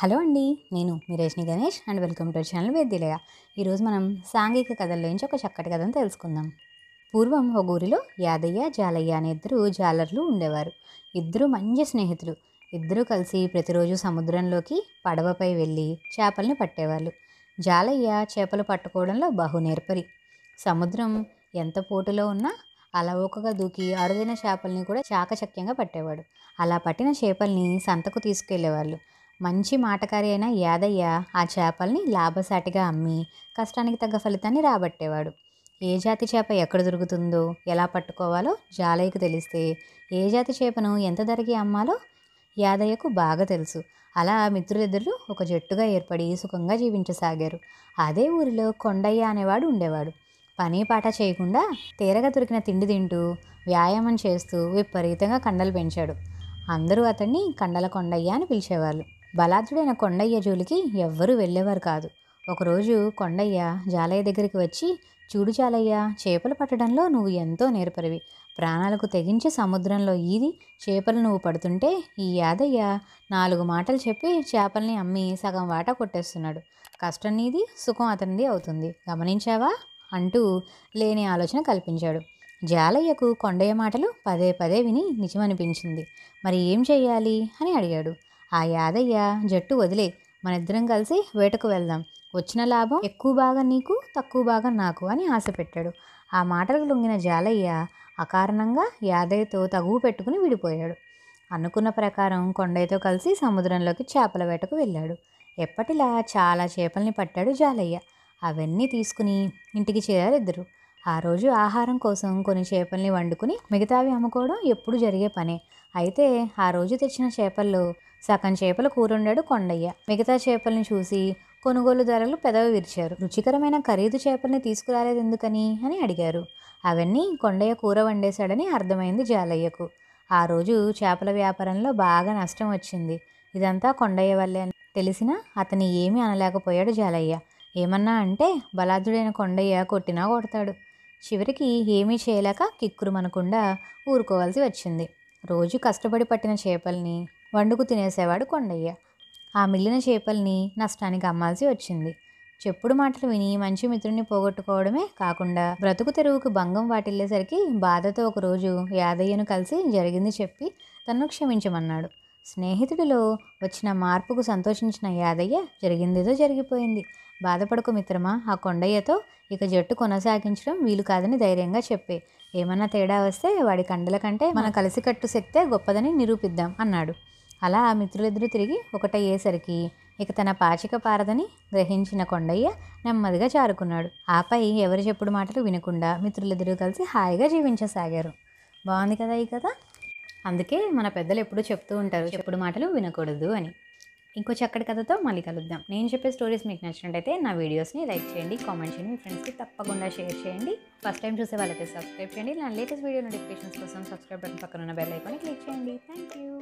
hello అండి నేను మీ Reshni Ganesh and welcome to channel Vedyalaya ఈరోజు మనం సాంఘిక కథల నుంచి ఒక చక్కటి కథను తెలుసుకుందాం పూర్వం ఒక ఊరిలో యాదయ్య జాలయ్య అనే ఇద్దరు జాలర్లు ఉండేవారు ఇద్దరు మంచి స్నేహితులు ఇద్దరూ కలిసి ప్రతిరోజు సముద్రంలోకి పడవపై వెళ్ళి చేపల్ని పట్టేవాళ్ళు జాలయ్య చేపలు పట్టుకోవడంలో బహునేర్పరి సముద్రం ఎంత పోటులో ఉన్నా అలా ఒకగా దూకి అరుదైన చేపల్ని కూడా చాకచక్యంగా పట్టేవాడు అలా పట్టిన చేపల్ని సంతకు తీసుకెళ్లేవాళ్ళు మంచి మాటకారి అయిన యాదయ్య ఆ చేపల్ని లాభసాటిగా అమ్మి కష్టానికి తగ్గ ఫలితాన్ని రాబట్టేవాడు ఏ జాతి చేప ఎక్కడ దొరుకుతుందో ఎలా పట్టుకోవాలో జాలయ్యకు తెలిస్తే ఏ జాతి చేపను ఎంత ధరకి అమ్మాలో యాదయ్యకు బాగా తెలుసు అలా మిత్రులిద్దరు ఒక జట్టుగా ఏర్పడి సుఖంగా జీవించసాగారు అదే ఊరిలో కొండయ్య అనేవాడు ఉండేవాడు పని పాట చేయకుండా తీరగా దొరికిన తిండి తింటూ వ్యాయామం చేస్తూ విపరీతంగా కండలు పెంచాడు అందరూ అతన్ని కండల కొండయ్య అని పిలిచేవాళ్ళు బలాద్రుడైన కొండయ్య జోలికి ఎవ్వరూ వెళ్ళేవారు కాదు ఒకరోజు కొండయ్య జాలయ్య దగ్గరికి వచ్చి చూడు జాలయ్య చేపలు పట్టడంలో నువ్వు ఎంతో నేర్పరివి ప్రాణాలకు తెగించి సముద్రంలో ఈది చేపలు నువ్వు పడుతుంటే ఈ యాదయ్య నాలుగు మాటలు చెప్పి చేపల్ని అమ్మి సగం వాట కొట్టేస్తున్నాడు కష్టం నీది సుఖం అతనిది అవుతుంది గమనించావా అంటూ లేని ఆలోచన కల్పించాడు జాలయ్యకు కొండయ్య మాటలు పదే పదే విని నిజమనిపించింది మరి ఏం చేయాలి అని అడిగాడు ఆ యాదయ్య జట్టు వదిలే మనిద్దరం కలిసి వేటకు వెళ్దాం వచ్చిన లాభం ఎక్కువ బాగా నీకు తక్కువ బాగా నాకు అని ఆశ పెట్టాడు ఆ మాటలకు లొంగిన జాలయ్య అకారణంగా యాదయ్యతో తగువు పెట్టుకుని విడిపోయాడు అనుకున్న ప్రకారం కొండయ్యతో కలిసి సముద్రంలోకి చేపల వేటకు వెళ్ళాడు ఎప్పటిలా చాలా చేపల్ని పట్టాడు జాలయ్య అవన్నీ తీసుకుని ఇంటికి చేరారు ఇద్దరు ఆ రోజు ఆహారం కోసం కొన్ని చేపల్ని వండుకుని మిగతావి అమ్ముకోవడం ఎప్పుడు జరిగే పనే అయితే ఆ రోజు తెచ్చిన చేపల్లో సగం చేపల కూరుండాడు కొండయ్య మిగతా చేపల్ని చూసి కొనుగోలు ధరలు పెదవి విరిచారు రుచికరమైన ఖరీదు చేపల్ని తీసుకురాలేదు ఎందుకని అని అడిగారు అవన్నీ కొండయ్య కూర వండేశాడని అర్థమైంది జాలయ్యకు ఆ రోజు చేపల వ్యాపారంలో బాగా నష్టం వచ్చింది ఇదంతా కొండయ్య వల్లే తెలిసినా అతని ఏమీ అనలేకపోయాడు జాలయ్య ఏమన్నా అంటే బలాదుడైన కొండయ్య కొట్టినా కొడతాడు చివరికి ఏమీ చేయలేక కిక్కురుమనకుండా ఊరుకోవాల్సి వచ్చింది రోజు కష్టపడి పట్టిన చేపల్ని వండుకు తినేసేవాడు కొండయ్య ఆ మిగిలిన చేపల్ని నష్టానికి అమ్మాల్సి వచ్చింది చెప్పుడు మాటలు విని మంచి మిత్రుడిని పోగొట్టుకోవడమే కాకుండా బ్రతుకు తెరువుకు భంగం వాటిల్లేసరికి బాధతో ఒకరోజు యాదయ్యను కలిసి జరిగింది చెప్పి తను క్షమించమన్నాడు స్నేహితుడిలో వచ్చిన మార్పుకు సంతోషించిన యాదయ్య జరిగిందేదో జరిగిపోయింది బాధపడకు మిత్రమా ఆ కొండయ్యతో ఇక జట్టు కొనసాగించడం వీలు కాదని ధైర్యంగా చెప్పే ఏమన్నా తేడా వస్తే వాడి కండల కంటే మన కలిసికట్టు శక్తే గొప్పదని నిరూపిద్దాం అన్నాడు అలా ఆ మిత్రులిద్దరూ తిరిగి ఒకటయ్యేసరికి ఇక తన పాచిక పారదని గ్రహించిన కొండయ్య నెమ్మదిగా చారుకున్నాడు ఆపై ఎవరి చెప్పుడు మాటలు వినకుండా మిత్రులిద్దరూ కలిసి హాయిగా జీవించసాగారు బాగుంది కదా ఈ కథ అందుకే మన పెద్దలు ఎప్పుడూ చెప్తూ ఉంటారు ఎప్పుడు మాటలు వినకూడదు అని ఇంకో చక్కటి కథతో మళ్ళీ కలుద్దాం నేను చెప్పే స్టోరీస్ మీకు నచ్చినట్టయితే నా వీడియోస్ని లైక్ చేయండి కామెంట్ చేయండి మీ ఫ్రెండ్స్కి తప్పకుండా షేర్ చేయండి ఫస్ట్ టైం చూసే వాళ్ళైతే సబ్స్క్రైబ్ చేయండి నా లేటెస్ట్ వీడియో నోటిఫికేషన్స్ కోసం సబ్స్క్రైబ్ బటన్ పక్కన ఉన్న బెల్ ఐకాన్ని క్లిక్ చేయండి థ్యాంక్ యూ